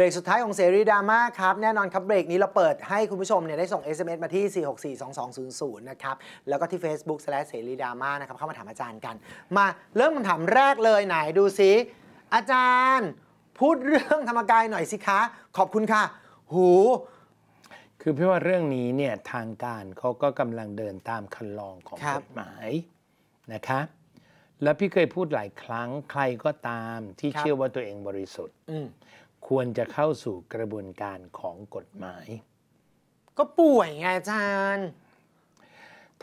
รกสุดท้ายของเสรีดราม่าครับแน่นอนครับเบรกนี้เราเปิดให้คุณผู้ชมเนี่ยได้ส่ง SMS มาที่ 4642200 นะครับแล้วก็ที่ Facebook เสรีดราม่านะครับเข้ามาถามอาจารย์กัน มาเริ่มคำถามแรกเลยไหนดูซิอาจารย์พูดเรื่องธรรมกายหน่อยสิคะ ขอบคุณค่ะ หู คือพี่ว่าเรื่องนี้เนี่ยทางการเขาก็กำลังเดินตามคันลองของกฎหมายนะคะแล้วพี่เคยพูดหลายครั้งใครก็ตามที่เชื่อว่าตัวเองบริสุทธิ์ควรจะเข้าสู่กระบวนการของกฎหมาย ก็ป่วยไงอาจารย์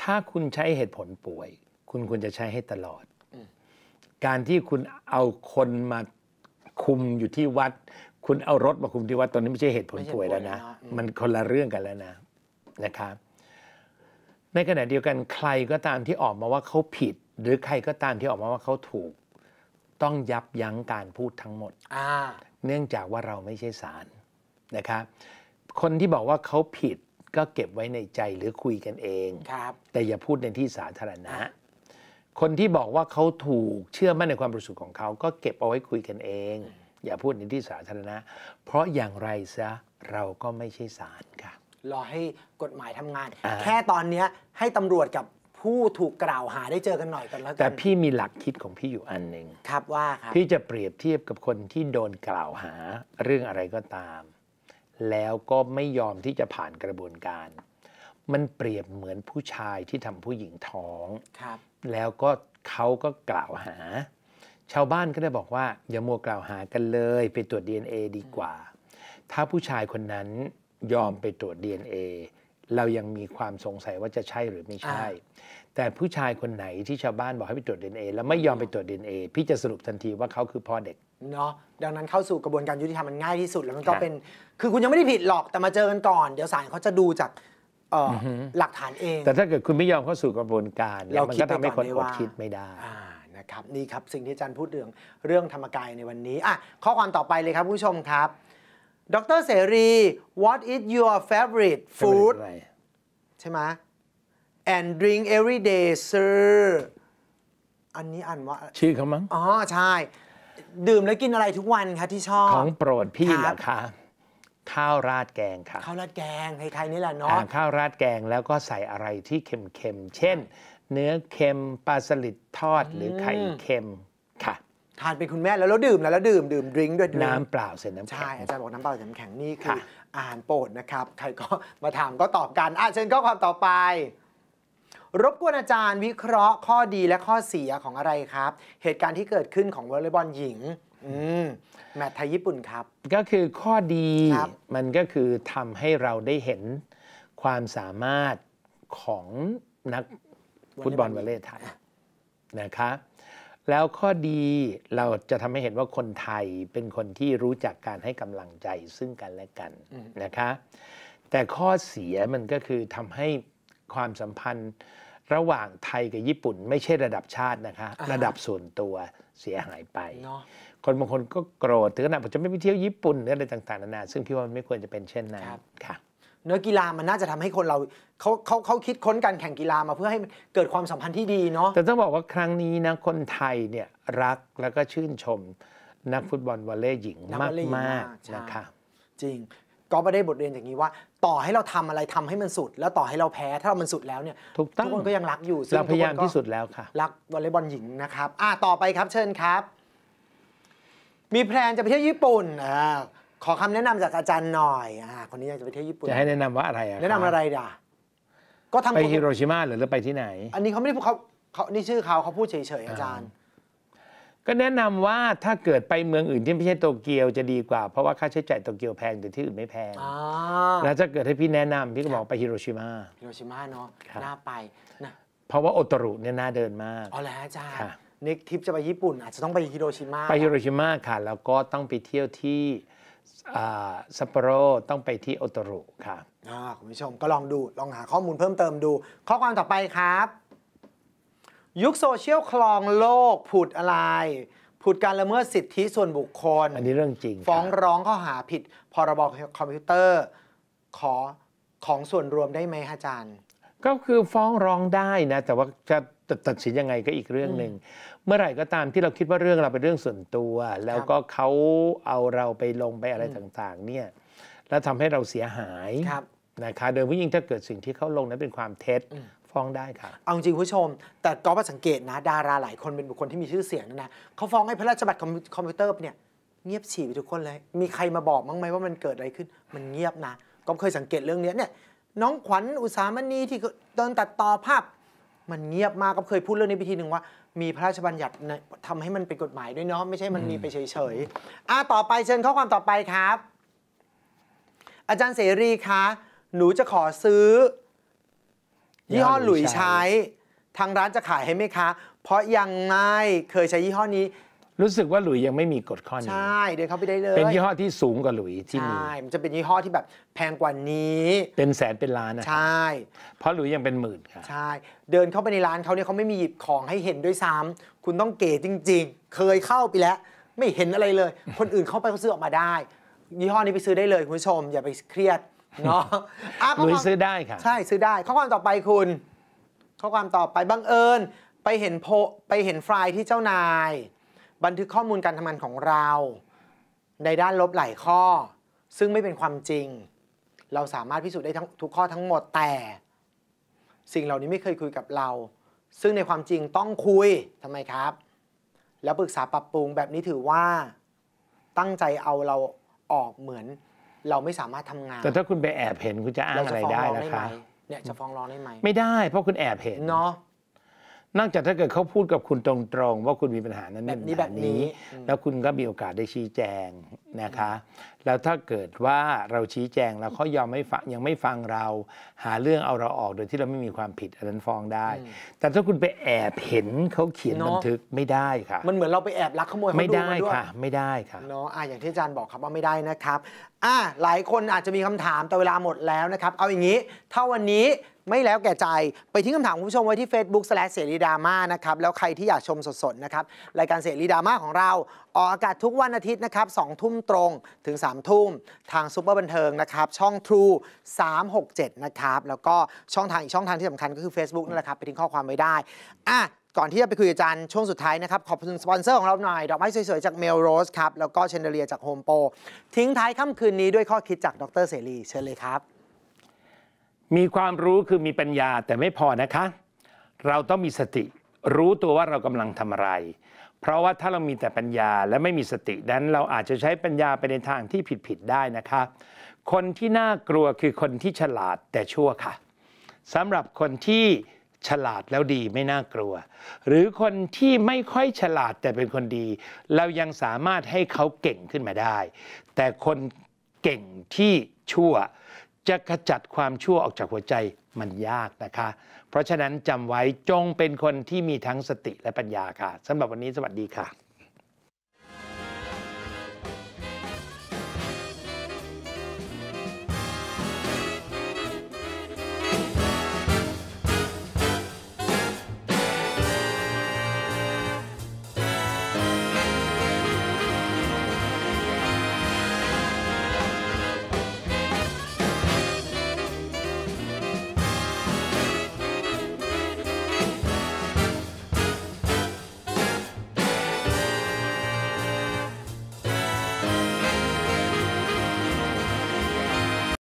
ถ้าคุณใช้เหตุผลป่วย คุณควรจะใช้ให้ตลอด การที่คุณเอาคนมาคุมอยู่ที่วัด คุณเอารถมาคุมที่วัด ตอนนี้ไม่ใช่เหตุผลป่วยแล้วนะ มันคนละเรื่องกันแล้วนะนะครับ ในขณะเดียวกัน ใครก็ตามที่ออกมาว่าเขาผิด หรือใครก็ตามที่ออกมาว่าเขาถูก ต้องยับยั้งการพูดทั้งหมดเนื่องจากว่าเราไม่ใช่ศาลนะครับ คนที่บอกว่าเขาผิดก็เก็บไว้ในใจหรือคุยกันเอง ครับ แต่อย่าพูดในที่สาธารณะ คนที่บอกว่าเขาถูกเชื่อมั่นในความประสุทิของเขา ก็เก็บเอาไว้คุยกันเอง อย่าพูดในที่สาธารณะ เพราะอย่างไรซะเราก็ไม่ใช่ศาลค่ะ รอให้กฎหมายทำงาน แค่ตอนเนี้ให้ตำรวจกับผู้ถูกกล่าวหาได้เจอกันหน่อยกันแล้วกันแต่พี่มีหลักคิดของพี่อยู่อันหนึ่งครับว่าครับพี่จะเปรียบเทียบกับคนที่โดนกล่าวหาเรื่องอะไรก็ตาม แล้วก็ไม่ยอมที่จะผ่านกระบวนการ มันเปรียบเหมือนผู้ชายที่ทำผู้หญิงท้องครับ แล้วก็เขาก็กล่าวหา ชาวบ้านก็ได้บอกว่าอย่ามัวกล่าวหากันเลยไปตรวจ DNA ดีกว่า ถ้าผู้ชายคนนั้นยอมไปตรวจ DNA เรายังมีความสงสัยว่าจะใช่หรือไม่ใช่ แต่ผู้ชายคนไหนที่ชาวบ้านบอกให้ไปตรวจดนเอแล้วไม่ยอมไปตรวจดนเอพี่จะสรุปทันทีว่าเขาคือพ่อเด็ก เนาะดังนั้นเข้าสู่กระบวนการยุติธรรมมันง่ายที่สุดแล้วมันก็เป็น คือคุณยังไม่ได้ผิดหรอกแต่มาเจอกันก่อน เดี๋ยวศาลเขาจะดูจากหลักฐานเอง แต่ถ้าเกิดคุณไม่ยอมเข้าสู่กระบวนการแล้วมันก็ทำให้คนอดคิดไม่ได้นะครับ นี่ครับสิ่งที่อาจารย์พูดเรื่องเรื่องธรรมกายในวันนี้อ่ะข้อความต่อไปเลยครับ ผู้ชมครับดรเสรี what is your favorite food ใช่ไหม and drink every day sir อันนี้อ่านว่าชื่อเขามั้งอ๋อ ใช่ ดื่มแล้วกินอะไรทุกวันคะที่ชอบของโปรดพี่เหรอคะข้าวราดแกงค่ะข้าวราดแกงไทยๆนี่แหละเนาะข้าวราดแกงแล้วก็ใส่อะไรที่เค็มๆ เช่น เนื้อเค็มปลาสลิดทอดหรือไข่เค็มทานเป็นคุณแม่แล้วแล้วดื่มแล้วแล้ว ดื่มดื่มดริงด้วยน้ำเปล่าเส้นน้ำใช่อาจารย์บอกน้ำเปล่าเส้นน้ำแข็งนี่คือค่อาหารโปรดนะครับใครก็มาถามก็ตอบกันอ่ะเชิญข้อความต่อไป รบกวนอาจารย์ วิเคราะห์ข้อดีและข้อเสียของอะไรครับ เหตุการณ์ที่เกิดขึ้นของวอลเลย์บอลหญิง อืม แมตช์ไทยญี่ปุ่นครับ ก็คือข้อดี มันก็คือทำให้เราได้เห็นความสามารถของนักฟุตบอลวอลเลย์ไทยนะคะแล้วข้อดีเราจะทำให้เห็นว่าคนไทยเป็นคนที่รู้จักการให้กำลังใจซึ่งกันและกันนะคะ แต่ข้อเสียมันก็คือทำให้ความสัมพันธ์ระหว่างไทยกับญี่ปุ่น ไม่ใช่ระดับชาตินะคะระดับส่วนตัวเสียหายไป คนบางคนก็โกรธถึงขนาดผมจะไม่ไปเที่ยวญี่ปุ่นออะไรต่าง ๆ นานาซึ่งพี่ว่ามันไม่ควรจะเป็นเช่นนั้นค่ะเนื้อกีฬามันน่าจะทำให้คนเราเขาเขาเขาคิดค้นการแข่งกีฬามาเพื่อให้เกิดความสัมพันธ์ที่ดีเนาะแต่ต้องบอกว่าครั้งนี้นะ คนไทยเนี่ย รักแล้วก็ชื่นชม นักฟุตบอลวอลเลย์หญิงมากมากนะครับจริงก็ไปได้บทเรียนอย่างนี้ว่า ต่อให้เราทำอะไรทำให้มันสุด แล้วต่อให้เราแพ้ถ้าเรามันสุดแล้วเนี่ยทุกคนก็ยังรักอยู่เราพยายามที่สุดแล้วค่ะรักวอลเลย์บอลหญิงนะครับอ่าต่อไปครับเชิญครับ มีแพลนจะไปเที่ยวญี่ปุ่นอ่าขอคำแนะนำจากอาจารย์หน่อย อ่า คนนี้อยากจะไปเที่ยวญี่ปุ่น จะให้แนะนำว่าอะไรอะแนะนำอะไรด่ะก็ทำไปฮิโรชิมาหรือไปที่ไหน อันนี้เขาไม่ได้พูดเขาเขานี่ชื่อเขาเขาพูดเฉยๆอาจารย์ ก็แนะนำว่าถ้าเกิดไปเมืองอื่นที่ไม่ใช่โตเกียวจะดีกว่า เพราะว่าค่าใช้จ่ายโตเกียวแพงแต่ที่อื่นไม่แพงแล้วจะเกิดให้พี่แนะนำพี่ก็บอกไปฮิโรชิมา ฮิโรชิมาเนาะน่าไปนะ เพราะว่าโอตารุเนี่ยน่าเดินมากอ๋อแล้วอาจารย์นิกทริปจะไปญี่ปุ่นอาจจะต้องไปฮิโรชิมา ไปฮิโรชิมาค่ะ แล้วก็ต้องไปเที่ยวที่ซัปโปโรต้องไปที่โอโตรุ ค่ะคุณผู้ชม ก็ลองดูลองหาข้อมูลเพิ่มเติมดูข้อความต่อไปครับ ยุคโซเชียลคลองโลกผุดอะไรผุดการละเมิดสิทธิส่วนบุคคล อันนี้เรื่องจริง ฟ้องร้องข้อหาผิดพรบคอมพิวเตอร์ ขอของส่วนรวมได้ไหมอาจารย์ก็คือฟ้องร้องได้นะแต่ว่าจะตัดสินยังไงก็อีกเรื่องหนึ่งเมื่อไหร่ก็ตามที่เราคิดว่าเรื่องเราเป็นเรื่องส่วนตัว แล้วก็เขาเอาเราไปลงไปอะไรต่างๆเนี่ยแล้วทำให้เราเสียหายนะคะโดยพิ่งถ้าเกิดสิ่งที่เขาลงนั้นเป็นความเท็จฟ้องได้ค่ะเอาจริงผู้ชม แต่ก็มาสังเกตนะดาราหลายคนเป็นบุคคลที่มีชื่อเสียงนะนะเขาฟ้องให้พระราชบัตรคอมพิวเตอร์เนี่ยเงียบฉี่ไปทุกคนเลยมีใครมาบอกมั้งไหมว่ามันเกิดอะไรขึ้นมันเงียบนะก็เคยสังเกตเรื่องนี้เนี่ยน้องขวัญอุสามณีที่โดนตัดต่อภาพ มันเงียบมากก็เคยพูดเรื่องนี้ไปทีหนึ่งว่า มีพระราชบัญญัติทำให้มันเป็นกฎหมายด้วยเนาะไม่ใช่มันมีไปเฉยๆ อ่าต่อไปเชิญข้อความต่อไปครับ อาจารย์เสรีคะหนูจะขอซื้อ ยี่ห้อหลุยใช้ ทางร้านจะขายให้ไหมคะ เพราะยังไม่เคยใช้ยี่ห้อนี้รู้สึกว่าหลุยยังไม่มีกฎข้อนี้ใช่เดินเข้าไปได้เลย เป็นยี่ห้อที่สูงกว่าหลุยที่มีใช่มันจะเป็นยี่ห้อที่แบบแพงกว่านี้ เป็นแสนเป็นล้านนะใช่ เพราะหลุยยังเป็นหมื่นครับใช่เดินเข้าไปในร้านเขาเนี่ยเขาไม่มีหยิบของให้เห็นด้วยซ้ำคุณต้องเก๋จริงๆ เคยเข้าไปแล้ว ไม่เห็นอะไรเลย คนอื่นเข้าไปเขาซื้อออกมาได้ ยี่ห้อนี้ไปซื้อได้เลยคุณผู้ชม อย่าไปเครียดเนาะหลุยซื้อได้ค่ะ ใช่ซื้อได้ ข้อความต่อไปคุณ ข้อความต่อไปบังเอิญไปเห็นโพไปเห็นไฟล์ที่เจ้านายบันทึกข้อมูลการทำงานของเรา ในด้านลบหลายข้อ ซึ่งไม่เป็นความจริง เราสามารถพิสูจน์ได้ทุกข้อทั้งหมดแต่ สิ่งเหล่านี้ไม่เคยคุยกับเรา ซึ่งในความจริงต้องคุยทำไมครับ แล้วปรึกษาปรับปรุงแบบนี้ถือว่าตั้งใจเอาเราออกเหมือน เราไม่สามารถทำงาน แต่ถ้าคุณไปแอบเห็นคุณจะอ้างอะไรได้ล่ะคะเนี่ยจะฟ้องร้องได้ไหมไม่ได้ เพราะคุณแอบเห็นเนาะนอกจากถ้าเกิดเขาพูดกับคุณตรงๆ ว่าคุณมีปัญหานั้นแบบนี้แบบนี้แล้วคุณก็มีโอกาสได้ชี้แจงนะคะ แล้วถ้าเกิดว่าเราชี้แจงแล้วเขายอมไม่ฟังยังไม่ฟังเราหาเรื่องเอาเราออกโดยที่เราไม่มีความผิดอันนั้นฟ้องได้ แต่ถ้าคุณไปแอบเห็นเขาเขียนบันทึกไม่ได้ค่ะมันเหมือนเราไปแอบลักขโมยเขาดูมาด้วยค่ะ ไม่ได้ค่ะเนาะอ่ะอย่างที่อาจารย์บอกครับว่าไม่ได้นะครับ อ่ะหลายคนอาจจะมีคำถามแต่เวลาหมดแล้วนะครับ เอาอย่างนี้ถ้าวันนี้ไม่แล้วแก่ใจไปทิ้งคำถามคุณผู้ชมไว้ที่ Facebook สลเสรีดราม่านะครับแล้วใครที่อยากชมสดๆนะครับรายการเสรีดราม่าของเรา ออกอากาศทุกวันอาทิตย์นะครับสองทุ่มตรงถึง3ามทุ่มทางซุปเปอร์บันเทิงนะครับช่อง True 367นะครับแล้วก็ช่องทางอีกช่องทางที่สำคัญก็คือ Facebook นั่นแหละครับไปทิ้งข้อความไว้ได้อ่ะก่อนที่จะไปคุยกับอาจารย์ ช่วงสุดท้ายนะครับขอบคุณสปอนเซอร์ของเราหน่อยดอกไม้สวยๆจากเมลโรสครับแล้วก็เชนเดเลียจากโฮมโปรทิ้งท้ายค่ำคืนนี้ด้วยข้อคิดจากดรเสรีเชิญเลยครับมีความรู้คือมีปัญญาแต่ไม่พอนะคะ เราต้องมีสติ รู้ตัวว่าเรากำลังทำอะไร เพราะว่าถ้าเรามีแต่ปัญญาและไม่มีสตินั้นเราอาจจะใช้ปัญญาไปในทางที่ผิดผิดได้นะคะ คนที่น่ากลัวคือคนที่ฉลาดแต่ชั่วค่ะสำหรับคนที่ฉลาดแล้วดีไม่น่ากลัว หรือคนที่ไม่ค่อยฉลาดแต่เป็นคนดี เรายังสามารถให้เขาเก่งขึ้นมาได้ แต่คนเก่งที่ชั่วจะขจัดความชั่วออกจากหัวใจมันยากนะคะ เพราะฉะนั้นจำไว้จงเป็นคนที่มีทั้งสติและปัญญาค่ะสำหรับวันนี้สวัสดีค่ะ